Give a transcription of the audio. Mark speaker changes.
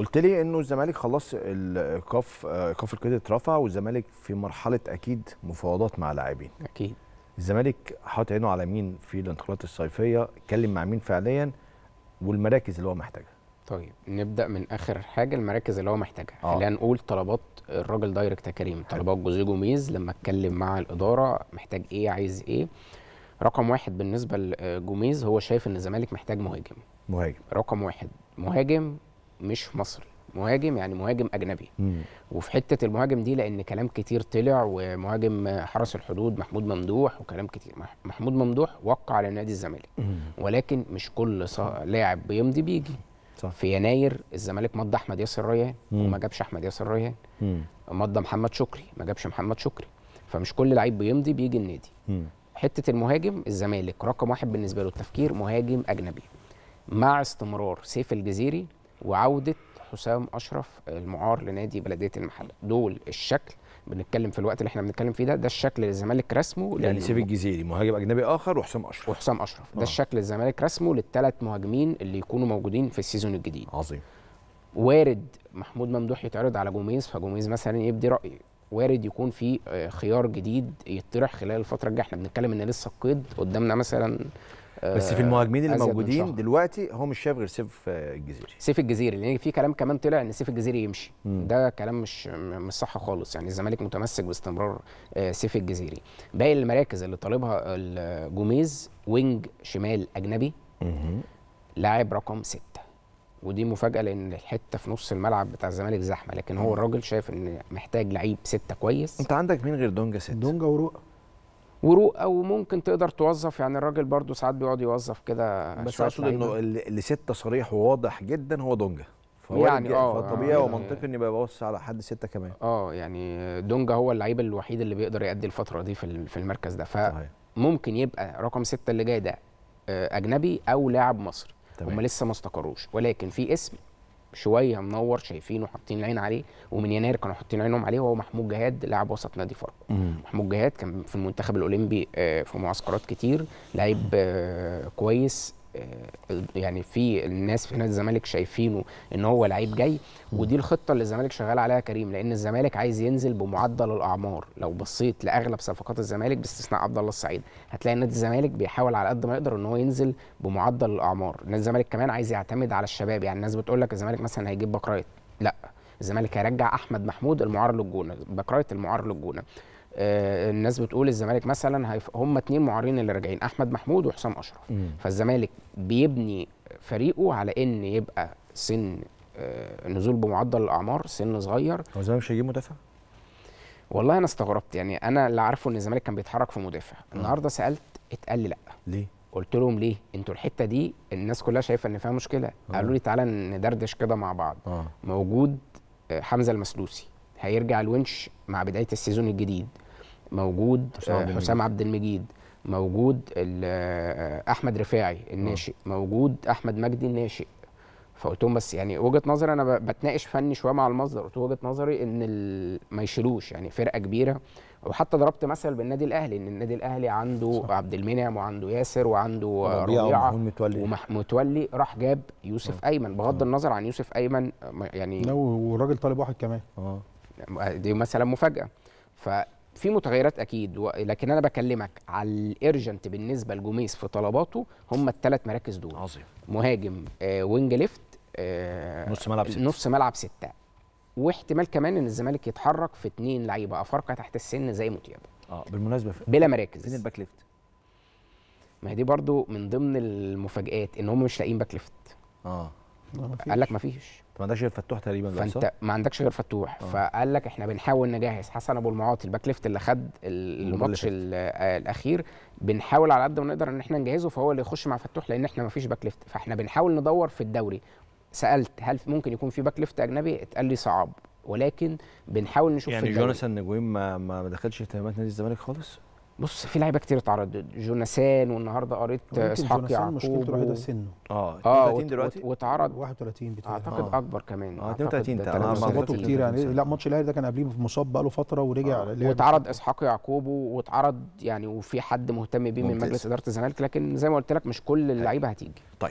Speaker 1: قلت لي انه الزمالك خلاص الايقاف ايقاف آه، القيد اترفع والزمالك في مرحله اكيد مفاوضات مع لاعبين اكيد الزمالك حاطط عينه على مين في الانتقالات الصيفيه اتكلم مع مين فعليا والمراكز اللي هو محتاجها طيب نبدا من اخر حاجه المراكز اللي هو محتاجها آه. خلينا نقول طلبات الراجل دايركت يا كريم طلبات جوزيه جوميز لما اتكلم مع الاداره محتاج ايه عايز ايه رقم واحد بالنسبه لجوميز آه، هو شايف ان الزمالك محتاج مهاجم مهاجم رقم واحد مهاجم مش مصري مهاجم يعني مهاجم اجنبي مم. وفي حته المهاجم دي لان كلام كتير طلع ومهاجم حرس الحدود محمود ممدوح وكلام كتير محمود ممدوح وقع على نادي الزمالك ولكن مش كل لاعب بيمضي بيجي صح. في يناير الزمالك مضى احمد ياسر ريان وما جابش احمد ياسر ريان مضى محمد شكري ما جابش محمد شكري فمش كل لعيب بيمضي بيجي النادي مم. حته المهاجم الزمالك رقم واحد بالنسبه له التفكير مهاجم اجنبي مع استمرار سيف الجزيري وعوده حسام اشرف المعار لنادي بلديه المحله دول الشكل بنتكلم في الوقت اللي احنا بنتكلم فيه ده ده الشكل اللي الزمالك رسمه يعني سيف الجزيري مهاجم اجنبي اخر وحسام اشرف وحسام اشرف آه. ده الشكل اللي الزمالك رسمه للثلاث مهاجمين اللي يكونوا موجودين في السيزون الجديد عظيم وارد محمود ممدوح يتعرض على جوميز فجوميز مثلا يبدي راي وارد يكون في آه، خيار جديد يطرح خلال الفتره الجايه احنا بنتكلم ان لسه القيد قدامنا مثلا بس في المهاجمين اللي آه، موجودين دلوقتي هو مش شايف غير سيف آه، الجزيري سيف الجزيري لان في كلام كمان طلع ان سيف الجزيري يمشي مم. ده كلام مش مش صح خالص يعني الزمالك متمسك باستمرار آه، سيف الجزيري باقي المراكز اللي طالبها جوميز وينج شمال اجنبي لاعب رقم ستة ودي مفاجاه لان الحته في نص الملعب بتاع الزمالك زحمه لكن هو الراجل شايف ان محتاج لعيب ستة كويس انت عندك مين غير دونجا ستة دونجا ورؤى ورق او ممكن تقدر توظف يعني الراجل برضو ساعات بيقعد يوظف كده بس اقصد انه اللي سته صريح وواضح جدا هو دونجا يعني اه فطبيعي آه يعني ومنطقي ان يبقى بص على حد سته كمان اه يعني دونجا هو اللعيب الوحيد اللي بيقدر يأدي الفتره دي في في المركز ده فممكن يبقى رقم سته اللي جاي ده آه، اجنبي او لاعب مصري هم لسه ما استقروش ولكن في اسم شويه منور شايفينه حاطين العين عليه ومن يناير كانوا حاطين عينهم عليه وهو محمود جهاد لاعب وسط نادي فاركو محمود جهاد كان في المنتخب الاولمبي آه، في معسكرات كتير لعيب آه، كويس آه، يعني في الناس في نادي الزمالك شايفينه ان هو لعيب جاي ودي الخطه اللي الزمالك شغال عليها كريم لان الزمالك عايز ينزل بمعدل الاعمار لو بصيت لاغلب صفقات الزمالك باستثناء عبد الله السعيد هتلاقي نادي الزمالك بيحاول على قد ما يقدر ان هو ينزل بمعدل الاعمار نادي الزمالك كمان عايز يعتمد على الشباب يعني الناس بتقول لك الزمالك مثلا هيجيب باك رايت لا الزمالك هيرجع احمد محمود المعار للجونه باك رايت المعار للجونه آه، الناس بتقول الزمالك مثلا هم اتنين معارين اللي راجعين احمد محمود وحسام اشرف فالزمالك بيبني فريقه على ان يبقى سن آه، نزول بمعدل الاعمار سن صغير هو الزمالك مش هيجيب مدافع؟ والله انا استغربت يعني انا اللي عارفه ان الزمالك كان بيتحرك في مدافع آه. النهارده سالت اتقال لي لا ليه؟ قلت لهم ليه؟ انتوا الحته دي الناس كلها شايفه ان فيها مشكله قالوا لي تعالى ندردش كده مع بعض أوه. موجود حمزه المسلوسي هيرجع الونش مع بدايه السيزون الجديد موجود حسام عبد المجيد موجود آه، احمد رفاعي الناشئ آه. موجود احمد مجدي الناشئ فقلت لهم بس يعني وجهه نظري انا بتناقش فني شويه مع المصدر قلت وجهه نظري ان ما يشيلوش يعني فرقه كبيره وحتى ضربت مثل بالنادي الاهلي ان النادي الاهلي عنده صح. عبد المنعم وعنده ياسر وعنده ربيعه ومتولي راح جاب يوسف أوه. ايمن بغض أوه. النظر عن يوسف ايمن يعني لا وراجل طالب واحد كمان اه دي مثلا مفاجاه ففي متغيرات اكيد لكن انا بكلمك على الارجنت بالنسبه لجوميز في طلباته هم الثلاث مراكز دول عظيم مهاجم آه وينج ليفت آه نص ملعب ستة نص ملعب ستة واحتمال كمان ان الزمالك يتحرك في اثنين لعيبه افارقه تحت السن زي متياب اه بالمناسبه بلا مراكز فين الباك ليفت؟ ما هي دي برضو من ضمن المفاجآت ان هم مش لاقيين باك ليفت اه قال لك ما فيش ما عندكش غير فتوح تقريبا فانت ما عندكش غير فتوح آه. فقال لك احنا بنحاول نجهز حسن ابو المعاطي الباك ليفت اللي خد الماتش الاخير بنحاول على قد ما نقدر ان احنا نجهزه فهو اللي يخش مع فتوح لان احنا ما فيش باك ليفت فاحنا بنحاول ندور في الدوري سالت هل ممكن يكون في باك ليفت اجنبي اتقال لي صعب ولكن بنحاول نشوف يعني جوناثان نجويم ما, ما دخلش اهتمامات نادي الزمالك خالص بص في لعيبه كتير اتعرضت جوناسان والنهارده قريت اسحاق يعقوب مشكلته الوحيده سنه اه 32 آه، دلوقتي واتعرض 31 بتاعي اعتقد آه. اكبر كمان اه 32 انا ظبطه كتير يعني لا ماتش الاهلي ده كان قبليه مصاب بقاله فتره ورجع آه. واتعرض اسحاق يعقوب واتعرض يعني وفي حد مهتم بيه من مجلس اداره الزمالك لكن زي ما قلت لك مش كل اللعيبه هتيجي طيب